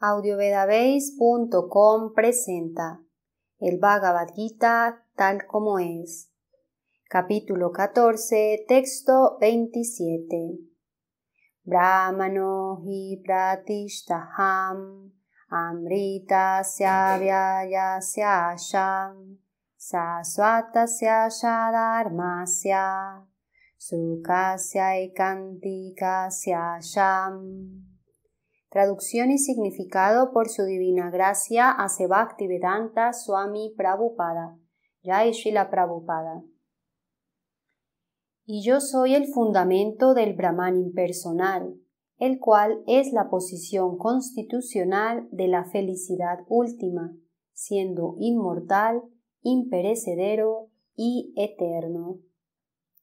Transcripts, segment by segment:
audiovedabase.com presenta el Bhagavad Gita tal como es. Capítulo 14, texto 27. Brahmano hi pratishtaham amritasya vyayasyasham sasvatasya shadharmasya sukasya ikantikasya Traducción y significado por su divina gracia a Vedanta Swami Prabhupada, Jai la Prabhupada. Y yo soy el fundamento del Brahman impersonal, el cual es la posición constitucional de la felicidad última, siendo inmortal, imperecedero y eterno.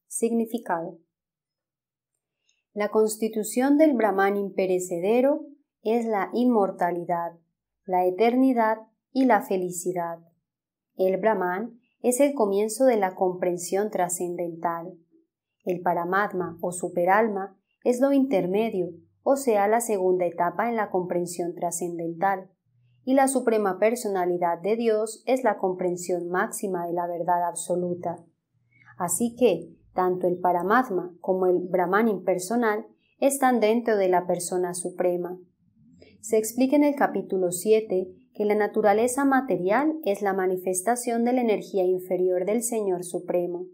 Significado. La constitución del Brahman imperecedero es la inmortalidad, la eternidad y la felicidad. El Brahman es el comienzo de la comprensión trascendental. El Paramatma o superalma es lo intermedio, o sea, la segunda etapa en la comprensión trascendental. Y la Suprema Personalidad de Dios es la comprensión máxima de la verdad absoluta. Así que, tanto el Paramatma como el Brahman impersonal están dentro de la persona suprema se explica en el capítulo 7 que la naturaleza material es la manifestación de la energía inferior del Señor Supremo.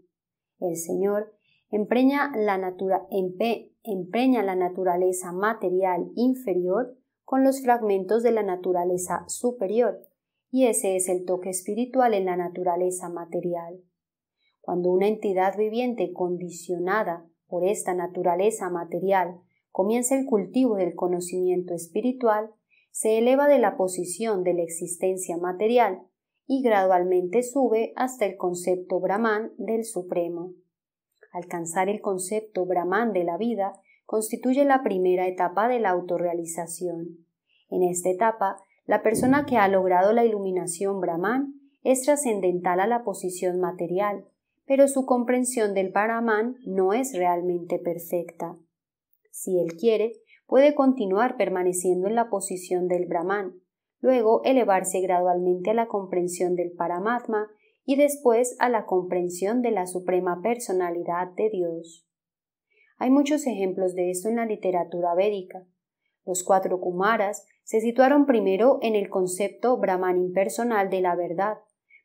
El Señor empreña la, natura, empe, la naturaleza material inferior con los fragmentos de la naturaleza superior, y ese es el toque espiritual en la naturaleza material. Cuando una entidad viviente condicionada por esta naturaleza material comienza el cultivo del conocimiento espiritual, se eleva de la posición de la existencia material y gradualmente sube hasta el concepto Brahman del Supremo. Alcanzar el concepto Brahman de la vida constituye la primera etapa de la autorrealización. En esta etapa, la persona que ha logrado la iluminación Brahman es trascendental a la posición material, pero su comprensión del Brahman no es realmente perfecta si él quiere, puede continuar permaneciendo en la posición del Brahman, luego elevarse gradualmente a la comprensión del Paramatma y después a la comprensión de la Suprema Personalidad de Dios. Hay muchos ejemplos de esto en la literatura védica. Los cuatro Kumaras se situaron primero en el concepto Brahman impersonal de la verdad,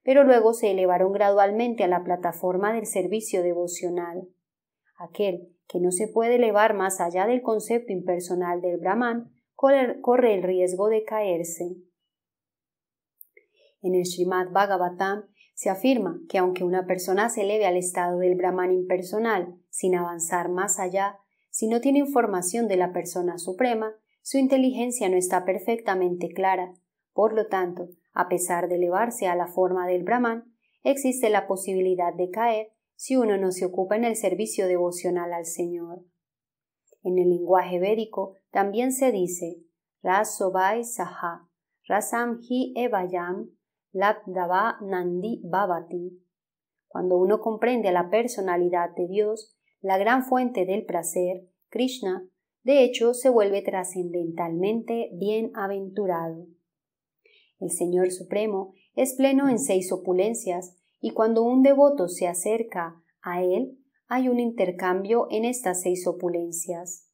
pero luego se elevaron gradualmente a la plataforma del servicio devocional. Aquel que no se puede elevar más allá del concepto impersonal del Brahman corre el riesgo de caerse. En el Srimad Bhagavatam se afirma que aunque una persona se eleve al estado del Brahman impersonal sin avanzar más allá, si no tiene información de la persona suprema, su inteligencia no está perfectamente clara. Por lo tanto, a pesar de elevarse a la forma del Brahman, existe la posibilidad de caer si uno no se ocupa en el servicio devocional al Señor. En el lenguaje védico también se dice Ras Saha, Rasam Evayam, Labdava Nandi Cuando uno comprende la personalidad de Dios, la gran fuente del placer, Krishna, de hecho se vuelve trascendentalmente bienaventurado. El Señor Supremo es pleno en seis opulencias y cuando un devoto se acerca a él, hay un intercambio en estas seis opulencias.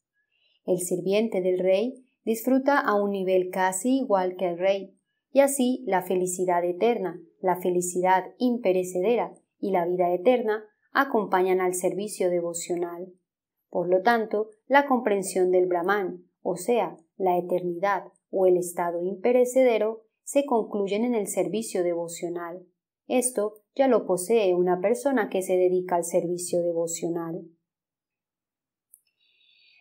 El sirviente del rey disfruta a un nivel casi igual que el rey, y así la felicidad eterna, la felicidad imperecedera y la vida eterna acompañan al servicio devocional. Por lo tanto, la comprensión del Brahman, o sea, la eternidad o el estado imperecedero, se concluyen en el servicio devocional. Esto ya lo posee una persona que se dedica al servicio devocional.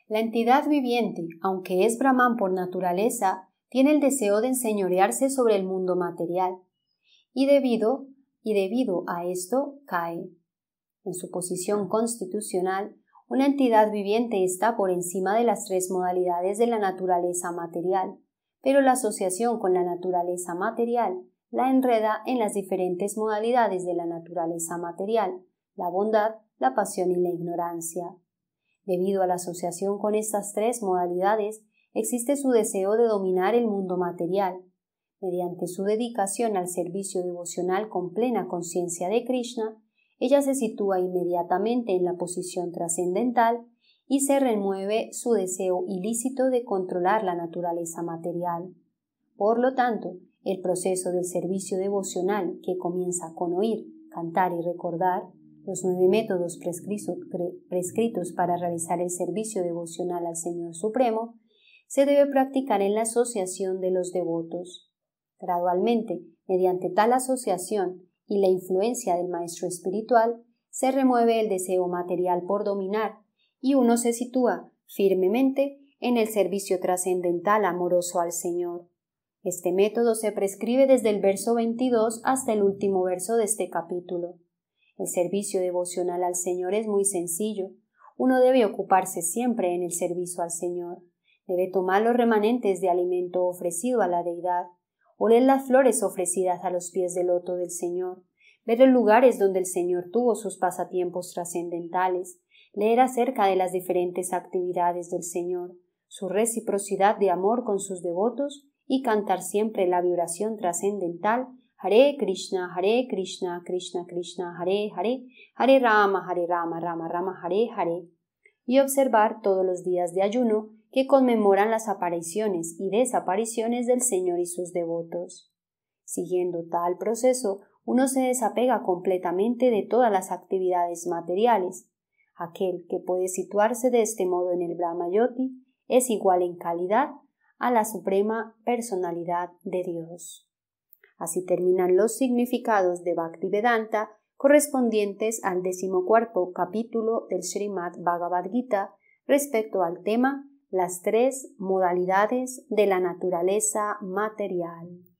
La entidad viviente, aunque es Brahman por naturaleza, tiene el deseo de enseñorearse sobre el mundo material, y debido, y debido a esto cae. En su posición constitucional, una entidad viviente está por encima de las tres modalidades de la naturaleza material, pero la asociación con la naturaleza material la enreda en las diferentes modalidades de la naturaleza material, la bondad, la pasión y la ignorancia. Debido a la asociación con estas tres modalidades, existe su deseo de dominar el mundo material. Mediante su dedicación al servicio devocional con plena conciencia de Krishna, ella se sitúa inmediatamente en la posición trascendental y se remueve su deseo ilícito de controlar la naturaleza material. Por lo tanto, el proceso del servicio devocional, que comienza con oír, cantar y recordar, los nueve métodos prescritos para realizar el servicio devocional al Señor Supremo, se debe practicar en la asociación de los devotos. Gradualmente, mediante tal asociación y la influencia del Maestro Espiritual, se remueve el deseo material por dominar y uno se sitúa firmemente en el servicio trascendental amoroso al Señor. Este método se prescribe desde el verso 22 hasta el último verso de este capítulo. El servicio devocional al Señor es muy sencillo. Uno debe ocuparse siempre en el servicio al Señor. Debe tomar los remanentes de alimento ofrecido a la deidad, oler las flores ofrecidas a los pies del loto del Señor, ver los lugares donde el Señor tuvo sus pasatiempos trascendentales, leer acerca de las diferentes actividades del Señor, su reciprocidad de amor con sus devotos y cantar siempre la vibración trascendental Hare Krishna, Hare Krishna, Krishna Krishna, Hare Hare, Hare Rama, Hare Rama, Rama Rama, Hare Hare, y observar todos los días de ayuno que conmemoran las apariciones y desapariciones del Señor y sus devotos. Siguiendo tal proceso, uno se desapega completamente de todas las actividades materiales. Aquel que puede situarse de este modo en el Yoti es igual en calidad a la Suprema Personalidad de Dios. Así terminan los significados de Bhaktivedanta correspondientes al decimocuarto capítulo del Srimad Bhagavad Gita respecto al tema las tres modalidades de la naturaleza material.